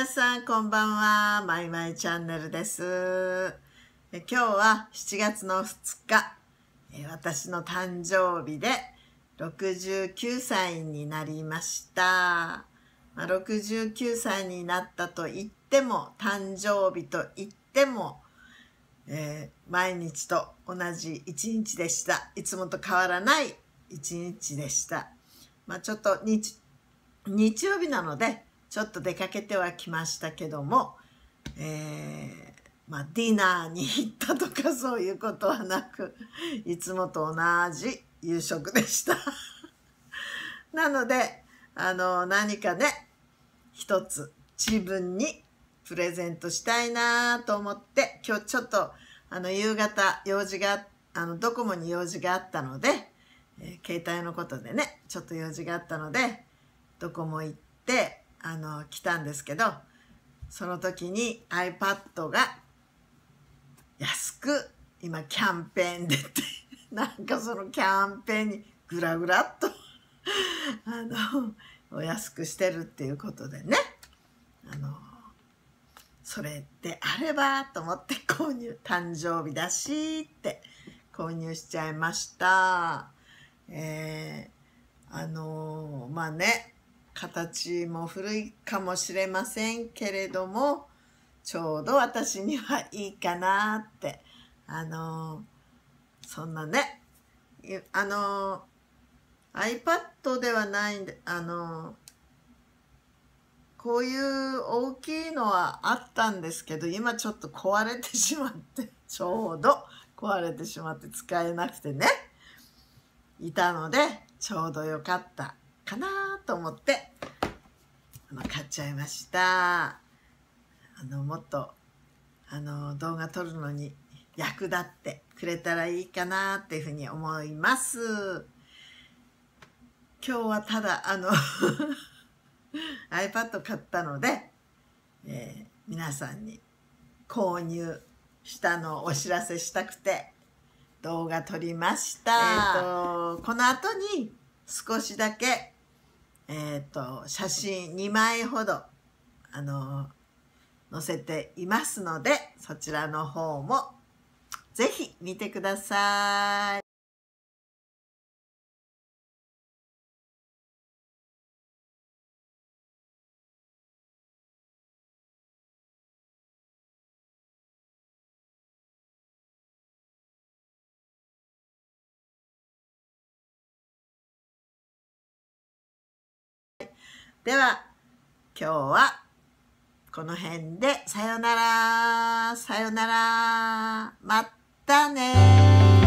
皆さんこんばんはマイマイチャンネルです今日は7月の2日私の誕生日で69歳になりました69歳になったと言っても誕生日と言っても、えー、毎日と同じ一日でしたいつもと変わらない一日でしたまあちょっと日曜日なのでちょっと出かけてはきましたけども、えー、まあ、ディナーに行ったとかそういうことはなく、いつもと同じ夕食でした。なので、あの、何かね、一つ自分にプレゼントしたいなと思って、今日ちょっと、あの、夕方用事が、あの、ドコモに用事があったので、えー、携帯のことでね、ちょっと用事があったので、ドコモ行って、あの来たんですけどその時に iPad が安く今キャンペーン出て なんかそのキャンペーンにグラグラっと あのお安くしてるっていうことでねあのそれであればと思って購入誕生日だしって購入しちゃいました。えー、あのまあね形も古いかもしれませんけれどもちょうど私にはいいかなってあのそんなねあの iPad ではないんであのこういう大きいのはあったんですけど今ちょっと壊れてしまって ちょうど壊れてしまって使えなくてねいたのでちょうどよかったかなと思って、ま買っちゃいました。あの、もっと、あの、動画撮るのに役立ってくれたらいいかなっていうふうに思います。今日はただ、あの iPad 買ったので、えー、皆さんに購入したのをお知らせしたくて動画撮りました。えー、この後に少しだけえっ、ー、と、写真2枚ほど、あの、載せていますので、そちらの方もぜひ見てください。では、今日はこの辺でさよなら、さよなら、またね